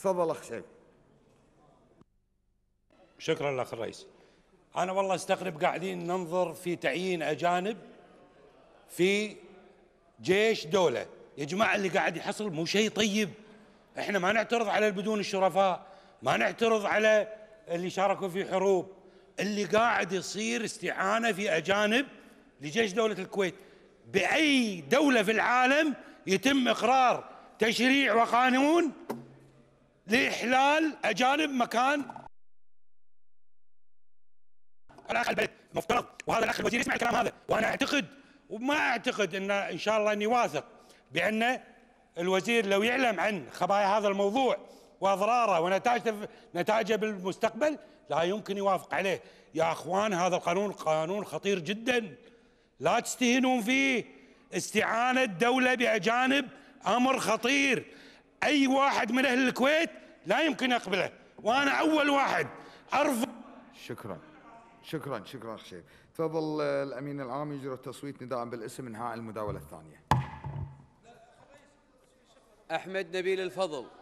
تفضل اخ شيخ شكرا لك الرئيس انا والله استغرب قاعدين ننظر في تعيين اجانب في جيش دوله يا جماعه اللي قاعد يحصل مو شيء طيب احنا ما نعترض على البدون الشرفاء ما نعترض على اللي شاركوا في حروب اللي قاعد يصير استعانه في اجانب لجيش دوله الكويت باي دوله في العالم يتم اقرار تشريع وقانون لاحلال اجانب مكان اخر البلد مفترض وهذا الاخ الوزير يسمع الكلام هذا وانا اعتقد وما اعتقد ان ان شاء الله اني واثق بان الوزير لو يعلم عن خبايا هذا الموضوع واضراره ونتائجه نتائجه بالمستقبل لا يمكن يوافق عليه يا اخوان هذا القانون قانون خطير جدا لا تستهينون فيه استعانه دوله باجانب امر خطير أي واحد من أهل الكويت لا يمكن يقبله وأنا أول واحد أرفض شكرا شكرا شكرا أخ شيخ تفضل آه، الأمين العام يجرى التصويت نداء بالاسم إنهاء المداولة الثانية أحمد نبيل الفضل